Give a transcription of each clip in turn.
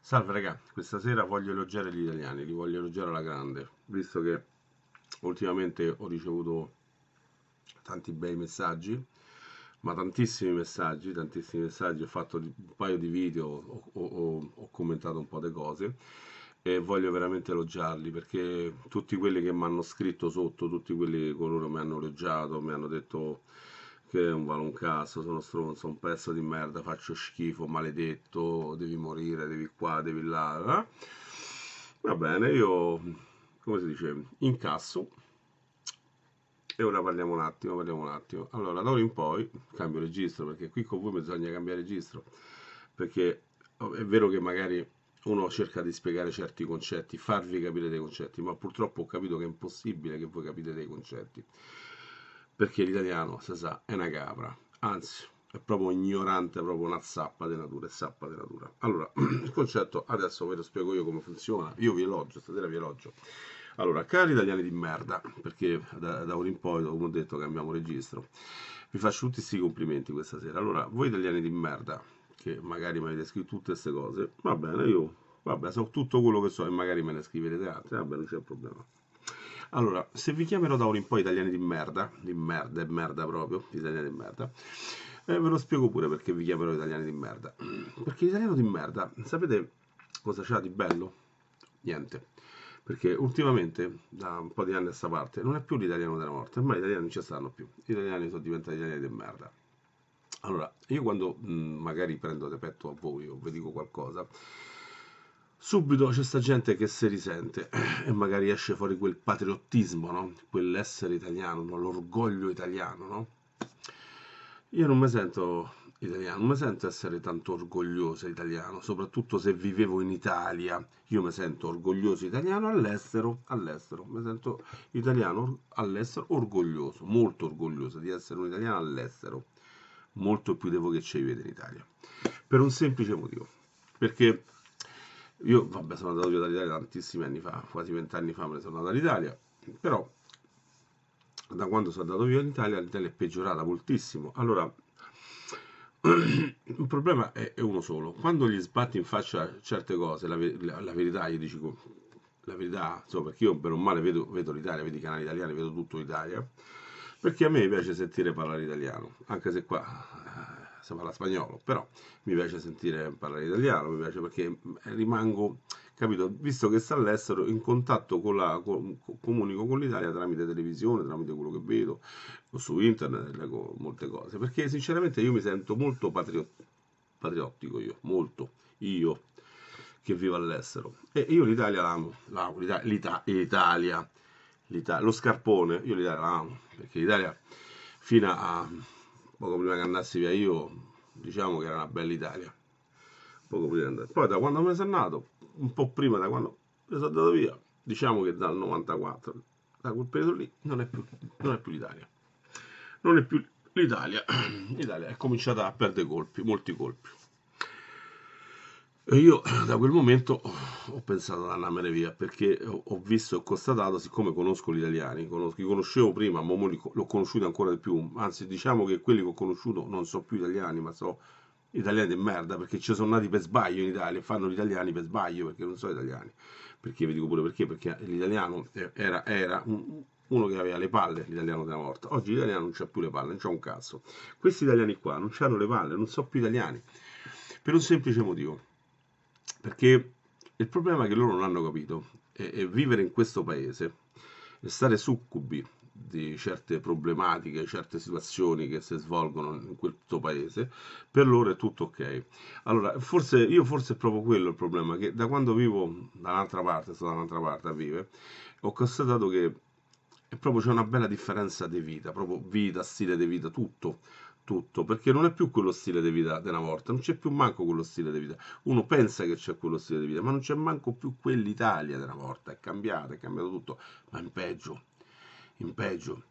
Salve ragazzi, questa sera voglio elogiare gli italiani, li voglio elogiare alla grande, visto che ultimamente ho ricevuto tanti bei messaggi, ma tantissimi messaggi, tantissimi messaggi, ho fatto un paio di video, ho, ho, ho commentato un po' di cose e voglio veramente elogiarli perché tutti quelli che mi hanno scritto sotto, tutti quelli che coloro mi hanno elogiato, mi hanno detto che non vale un cazzo, sono stronzo, un pezzo di merda, faccio schifo, maledetto, devi morire, devi qua, devi là. Eh? Va bene, io, come si dice, incasso. E ora parliamo un attimo, parliamo un attimo. Allora, da ora in poi cambio registro, perché qui con voi bisogna cambiare registro. Perché è vero che magari uno cerca di spiegare certi concetti, farvi capire dei concetti, ma purtroppo ho capito che è impossibile che voi capite dei concetti perché l'italiano, si sa, è una capra, anzi, è proprio ignorante, è proprio una zappa di natura, è zappa di natura. Allora, il concetto, adesso ve lo spiego io come funziona, io vi elogio, stasera vi elogio. Allora, cari italiani di merda, perché da, da ora in poi, come ho detto, cambiamo registro, vi faccio tutti questi complimenti questa sera. Allora, voi italiani di merda, che magari mi avete scritto tutte queste cose, va bene, io, vabbè, so tutto quello che so e magari me ne scriverete altre, va bene, non c'è problema. Allora, se vi chiamerò da ora in poi italiani di merda, di merda, è merda proprio, italiani di merda, eh, ve lo spiego pure perché vi chiamerò italiani di merda. Perché l'italiano di merda, sapete cosa c'ha di bello? Niente. Perché ultimamente, da un po' di anni a questa parte, non è più l'italiano della morte, ormai gli italiani non ci stanno più. Gli italiani sono diventati italiani di merda. Allora, io quando mh, mm, magari prendo da petto a voi o vi dico qualcosa, subito c'è sta gente che si risente e magari esce fuori quel patriottismo, no? quell'essere italiano, no? l'orgoglio italiano. No? Io non mi sento italiano, non mi sento essere tanto orgoglioso italiano, soprattutto se vivevo in Italia. Io mi sento orgoglioso italiano all'estero, all'estero, mi sento italiano all'estero orgoglioso, molto orgoglioso di essere un italiano all'estero, molto più devo che ci vivete in Italia. Per un semplice motivo, perché io, vabbè, sono andato via dall'Italia tantissimi anni fa, quasi vent'anni fa me ne sono andato dall'Italia, però da quando sono andato via dall'Italia l'Italia è peggiorata moltissimo. Allora, il problema è, è, uno solo. Quando gli sbatti in faccia certe cose, la, la, la verità, io dici la verità, insomma, perché io per un male vedo, vedo l'Italia, vedo i canali italiani, vedo tutto l'Italia, perché a me piace sentire parlare italiano, anche se qua se parla spagnolo, però mi piace sentire parlare italiano, mi piace perché eh, rimango, capito, visto che sta all'estero, in contatto con la, con, comunico con l'Italia tramite televisione, tramite quello che vedo, su internet, leggo molte cose, perché sinceramente io mi sento molto patrio, patriottico, io, molto, io che vivo all'estero. E io l'Italia l'amo, l'amo, l'Italia, l'Italia, l'Italia, lo scarpone, io l'Italia l'amo, perché l'Italia fino a poco prima che andassi via io, diciamo che era una bella Italia. Poco prima andassi. Poi da quando me ne sono nato, un po' prima da quando me sono andato via, diciamo che dal 94, da quel periodo lì, non è più, non è più l'Italia. Non è più l'Italia. L'Italia è cominciata a perdere colpi, molti colpi. E io da quel momento ho pensato ad andarmene via perché ho visto e constatato, siccome conosco gli italiani, li conoscevo prima, ma li, l'ho conosciuto ancora di più, anzi diciamo che quelli che ho conosciuto non sono più italiani, ma sono italiani di merda perché ci sono nati per sbaglio in Italia, fanno gli italiani per sbaglio perché non sono italiani, perché vi dico pure perché, perché l'italiano era, era uno che aveva le palle, l'italiano della morte, oggi l'italiano non c'ha più le palle, non c'ha un cazzo, questi italiani qua non hanno le palle, non sono più italiani, per un semplice motivo perché il problema che loro non hanno capito è, è vivere in questo paese e stare succubi di certe problematiche, certe situazioni che si svolgono in questo paese, per loro è tutto ok. Allora, forse io forse è proprio quello il problema, che da quando vivo da un'altra parte, sono un'altra parte a vivere, ho constatato che proprio c'è una bella differenza di vita, proprio vita, stile di vita, tutto tutto, perché non è più quello stile di vita della volta, non c'è più manco quello stile di vita. Uno pensa che c'è quello stile di vita, ma non c'è manco più quell'Italia della volta, è cambiata, è cambiato tutto, ma in peggio, in peggio,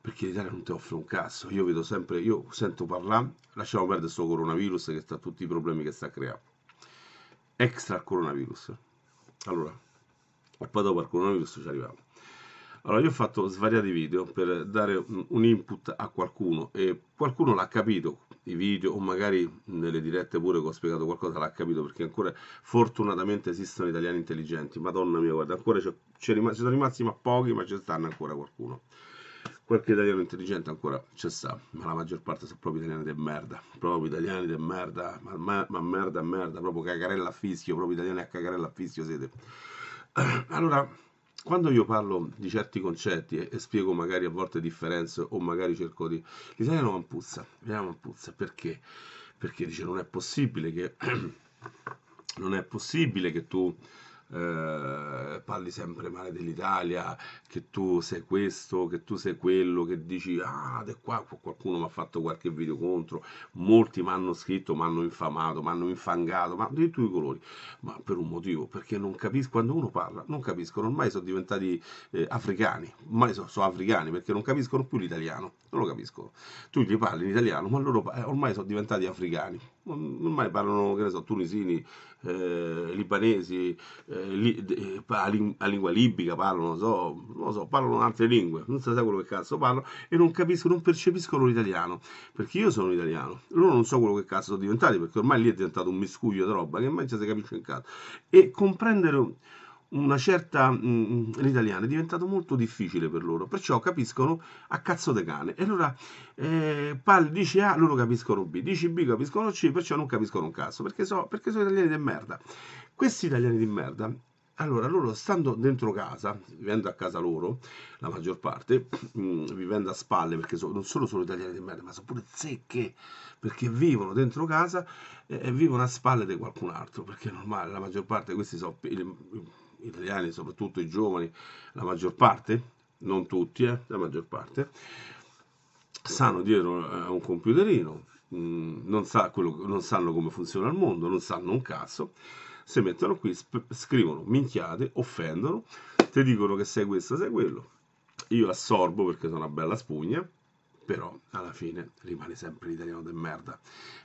perché l'Italia non ti offre un cazzo. Io vedo sempre, io sento parlare, lasciamo perdere questo coronavirus che sta tutti i problemi che sta creando. Extra coronavirus. Allora, e poi dopo il coronavirus ci arriviamo. Allora, io ho fatto svariati video per dare un input a qualcuno e qualcuno l'ha capito, i video o magari nelle dirette pure che ho spiegato qualcosa l'ha capito perché ancora fortunatamente esistono italiani intelligenti. Madonna mia, guarda, ancora ci sono rimasti ma pochi, ma ci stanno ancora qualcuno. Qualche italiano intelligente ancora ci sta, ma la maggior parte sono proprio italiani del merda, proprio italiani del merda, ma, ma, ma merda merda, proprio cagarella a fischio, proprio italiani a cagarella a fischio siete. Allora, quando io parlo di certi concetti e, e, spiego magari a volte differenze o magari cerco di... L'italiano ampuzza, l'italiano ampuzza perché? Perché dice non è possibile che... non è possibile che tu eh, parli sempre male dell'Italia, che tu sei questo, che tu sei quello, che dici ah, da qua qualcuno mi ha fatto qualche video contro, molti mi hanno scritto, mi hanno infamato, mi hanno infangato, ma di tutti i colori, ma per un motivo, perché non capisco quando uno parla, non capiscono, ormai sono diventati eh, africani, ormai sono, sono africani perché non capiscono più l'italiano, non lo capiscono. Tu gli parli in italiano, ma loro ormai sono diventati africani ormai parlano, che ne so, tunisini, eh, libanesi, eh, li, eh, a, ling- a, lingua libica parlano, so, non lo so, parlano altre lingue, non si sa quello che cazzo parlano e non capiscono, non percepiscono l'italiano, perché io sono italiano, loro non so quello che cazzo sono diventati, perché ormai lì è diventato un miscuglio di roba che mai ci si capisce in casa. E comprendere una certa mh, mm, l'italiano è diventato molto difficile per loro perciò capiscono a cazzo de cane e allora eh, Pal dice A loro capiscono B dice B capiscono C perciò non capiscono un cazzo perché, so, perché sono italiani di merda questi italiani di merda allora loro stando dentro casa vivendo a casa loro la maggior parte mh, mm, vivendo a spalle perché so, non solo sono italiani di merda ma sono pure zecche perché vivono dentro casa eh, e vivono a spalle di qualcun altro perché è normale la maggior parte questi sono italiani, soprattutto i giovani, la maggior parte, non tutti, eh, la maggior parte, stanno dietro a eh, un computerino, mm, non, sa quello, non sanno come funziona il mondo, non sanno un cazzo, si mettono qui, sp- scrivono minchiate, offendono, ti dicono che sei questo, sei quello. Io assorbo perché sono una bella spugna, però alla fine rimane sempre l'italiano del merda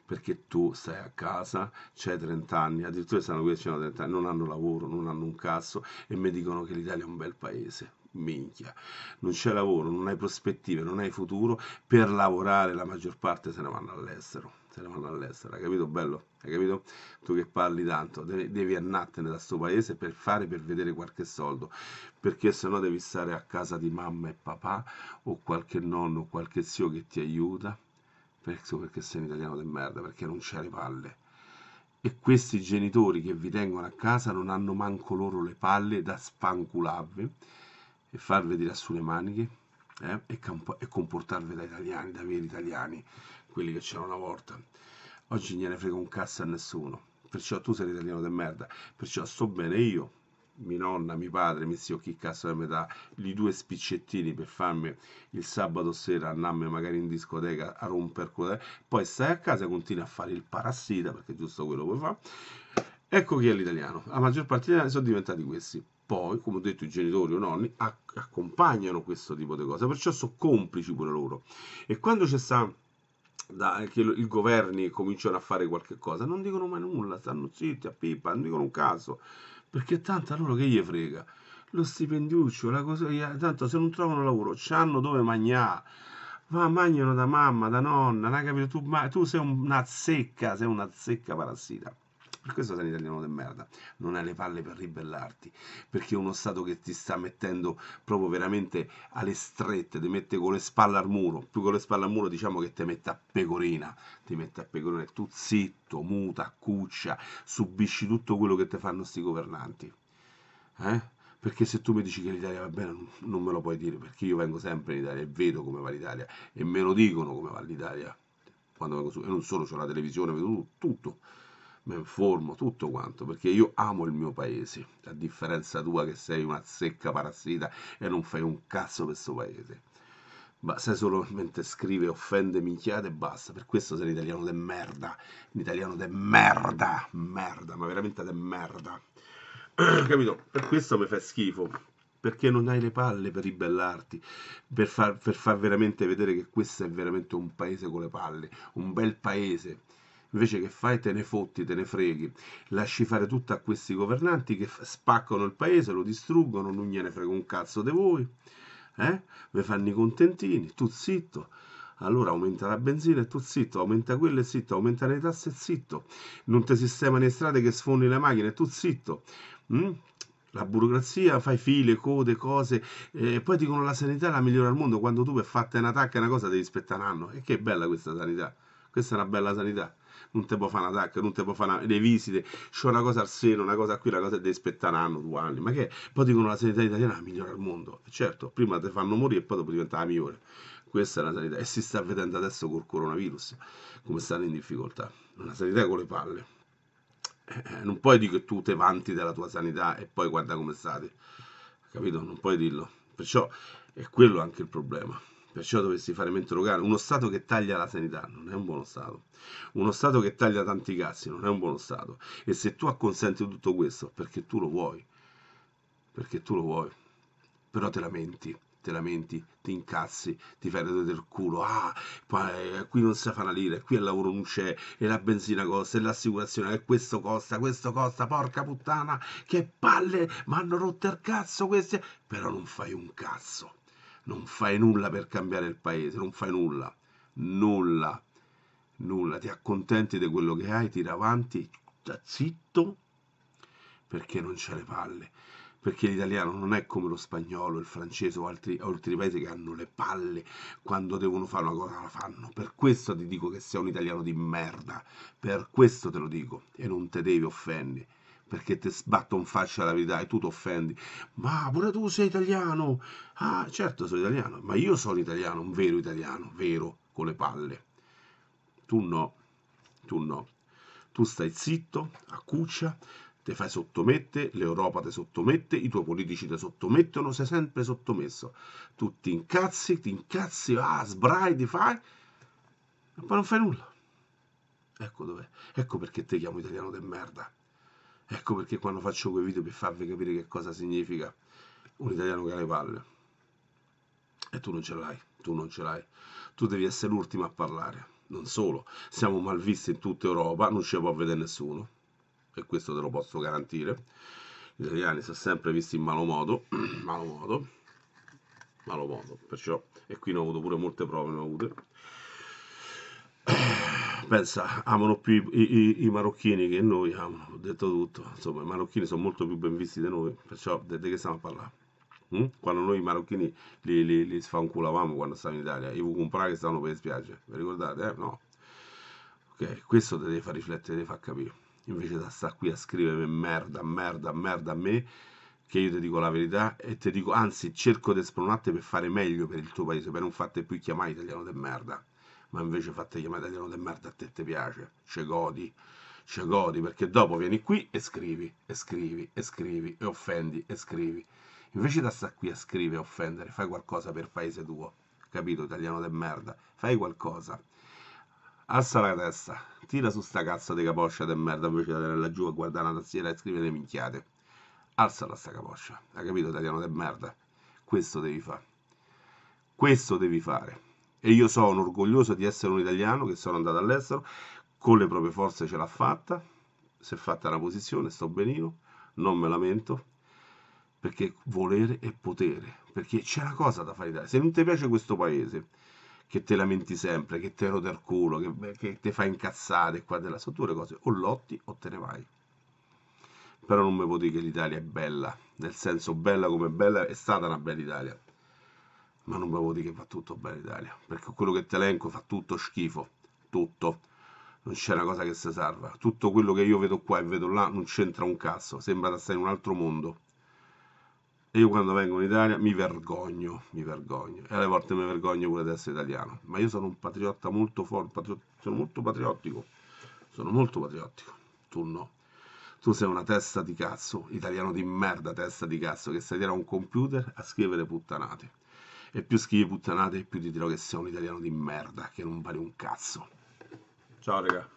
perché tu stai a casa c'hai 30 anni addirittura stanno qui che hanno 30 anni non hanno lavoro non hanno un cazzo e mi dicono che l'Italia è un bel paese minchia, non c'è lavoro, non hai prospettive, non hai futuro, per lavorare la maggior parte se ne vanno all'estero, se ne vanno all'estero, hai capito bello? Hai capito? Tu che parli tanto, devi andartene da sto paese per fare, per vedere qualche soldo, perché se no devi stare a casa di mamma e papà o qualche nonno o qualche zio che ti aiuta, perché sei un italiano del merda, perché non c'è le palle e questi genitori che vi tengono a casa non hanno manco loro le palle da spancularvi e farveli lassù le maniche eh? e, camp- e comportarvi da italiani, da veri italiani, quelli che c'erano una volta. Oggi gliene frega un cazzo a nessuno, perciò tu sei l'italiano de merda, perciò sto bene io, mia nonna, mio padre, mi zio, chi cazzo mi dà i due spiccettini per farmi il sabato sera andarmi magari in discoteca a romper quello, eh? poi stai a casa e continui a fare il parassita perché è giusto quello che fa. Ecco chi è l'italiano. La maggior parte degli italiani sono diventati questi poi, come ho detto, i genitori o nonni accompagnano questo tipo di cose, perciò sono complici pure loro. E quando c'è sta da, che i governi cominciano a fare qualche cosa, non dicono mai nulla, stanno zitti a pipa, non dicono un caso, perché tanto a loro che gli frega. Lo stipendiuccio, la cosa, tanto se non trovano lavoro, c'hanno dove mangiare ma mangiano da mamma, da nonna, non capito? Tu, ma, tu sei una zecca, sei una zecca parassita. Per questo sei un italiano di merda. Non hai le palle per ribellarti. Perché uno Stato che ti sta mettendo proprio veramente alle strette, ti mette con le spalle al muro. Più con le spalle al muro diciamo che ti mette a pecorina. Ti mette a pecorina e tu zitto, muta, cuccia, subisci tutto quello che ti fanno sti governanti. Eh? perché se tu mi dici che l'Italia va bene non me lo puoi dire perché io vengo sempre in Italia e vedo come va l'Italia e me lo dicono come va l'Italia quando vengo su e non solo c'è la televisione vedo tutto mi informo, tutto quanto, perché io amo il mio paese, a differenza tua che sei una zecca parassita e non fai un cazzo per questo paese. Ma se solamente scrive offende minchiate e basta, per questo sei un italiano de merda, un italiano de merda, merda, ma veramente de merda. Capito? Per questo mi fa schifo, perché non hai le palle per ribellarti, per far, per far veramente vedere che questo è veramente un paese con le palle, un bel paese, Invece che fai te ne fotti, te ne freghi, lasci fare tutto a questi governanti che spaccano il paese, lo distruggono, non gliene frega un cazzo di voi, eh? Ve fanno i contentini, tu zitto allora aumenta la benzina e tu zitto, aumenta quello e zitto, aumentano le tasse e zitto, non ti sistema le strade che sfondi le macchine e tu zitto. Mm? La burocrazia, fai file, code, cose, eh, e poi dicono la sanità è la migliore al mondo, quando tu per fatta un attacco e una cosa devi aspettare un anno. E che bella questa sanità, questa è una bella sanità non te può fare un attacco, non te può fare una... le visite, c'è una cosa al seno, una cosa qui, una cosa devi aspettare un anno, due anni, ma che poi dicono la sanità italiana è la migliore al mondo, certo, prima te fanno morire e poi dopo diventa la migliore, questa è la sanità e si sta vedendo adesso col coronavirus come stanno in difficoltà, una sanità con le palle. Eh, non puoi dire che tu te vanti della tua sanità e poi guarda come state, capito? Non puoi dirlo. Perciò è quello anche il problema. Perciò dovresti fare mente locale. Uno Stato che taglia la sanità non è un buono Stato. Uno Stato che taglia tanti cazzi non è un buono Stato. E se tu acconsenti tutto questo, perché tu lo vuoi, perché tu lo vuoi, però te lamenti te lamenti, ti incazzi, ti fai vedere del culo, ah, eh, qui non si fa una lira, qui il lavoro non c'è, e la benzina costa, e l'assicurazione, e questo costa, questo costa, porca puttana, che palle, mi hanno rotto il cazzo queste, però non fai un cazzo non fai nulla per cambiare il paese, non fai nulla, nulla, nulla, ti accontenti di quello che hai, tira avanti, da zitto, perché non c'è le palle, perché l'italiano non è come lo spagnolo, il francese o altri, altri paesi che hanno le palle, quando devono fare una cosa la fanno, per questo ti dico che sei un italiano di merda, per questo te lo dico, e non te devi offendere perché ti sbatto in faccia la verità e tu ti offendi. Ma pure tu sei italiano. Ah, certo sono italiano, ma io sono italiano, un vero italiano, vero, con le palle. Tu no, tu no. Tu stai zitto, a cuccia, ti fai sottomette, l'Europa ti sottomette, i tuoi politici ti sottomettono, sei sempre sottomesso. Tu ti incazzi, ti incazzi, ah, sbrai, ti fai, e poi non fai nulla. Ecco dov'è. Ecco perché ti chiamo italiano de merda. Ecco perché quando faccio quei video per farvi capire che cosa significa un italiano che ha le palle. E tu non ce l'hai, tu non ce l'hai. Tu devi essere l'ultimo a parlare. Non solo, siamo malvisti in tutta Europa, non ce la può vedere nessuno. E questo te lo posso garantire. Gli italiani sono sempre visti in malo modo, malo modo, malo modo. Perciò, e qui ne ho avuto pure molte prove, ne ho avute. pensa, amano più i, i, i, marocchini che noi amano, ah, ho detto tutto, insomma i marocchini sono molto più ben visti di noi, perciò di che stiamo a parlare? Mm? Quando noi i marocchini li, li, li sfanculavamo quando stavamo in Italia, i comprare che stavano per le spiagge, vi ricordate? Eh? No. Ok, questo ti deve far riflettere, deve far capire, invece da stare qui a scrivere merda, merda, merda a me, che io ti dico la verità e ti dico, anzi cerco di spronarti per fare meglio per il tuo paese, per non farti più chiamare italiano di merda ma invece fatti chiamare di note merda a te ti piace, ci godi, ci godi, perché dopo vieni qui e scrivi, e scrivi, e scrivi, e offendi, e scrivi. Invece da sta qui a scrivere e offendere, fai qualcosa per paese tuo, capito, italiano de merda, fai qualcosa. Alza la testa, tira su sta cazzo di capoccia de merda invece di andare laggiù a guardare la tastiera e scrivere le minchiate. la sta capoccia, hai capito, italiano de merda? Questo devi fare. Questo devi fare e io sono orgoglioso di essere un italiano che sono andato all'estero, con le proprie forze ce l'ha fatta, si è fatta la posizione, sto benino, non me lamento, perché volere è potere, perché c'è una cosa da fare in Italia. Se non ti piace questo paese, che te lamenti sempre, che te rode il culo, che, che ti fa incazzare qua della sono due cose, o lotti o te ne vai. Però non mi può dire che l'Italia è bella, nel senso bella come bella, è stata una bella Italia ma non volevo dire che va tutto bene Italia perché quello che ti elenco fa tutto schifo, tutto. Non c'è una cosa che si salva. Tutto quello che io vedo qua e vedo là non c'entra un cazzo, sembra di stare in un altro mondo. E io quando vengo in Italia mi vergogno, mi vergogno. E alle volte mi vergogno pure di essere italiano. Ma io sono un patriotta molto forte, patri... sono molto patriottico. Sono molto patriottico. Tu no. Tu sei una testa di cazzo, italiano di merda, testa di cazzo, che stai dietro a un computer a scrivere puttanate e più scrivi puttanate più ti dirò che sei un italiano di merda che non vale un cazzo ciao raga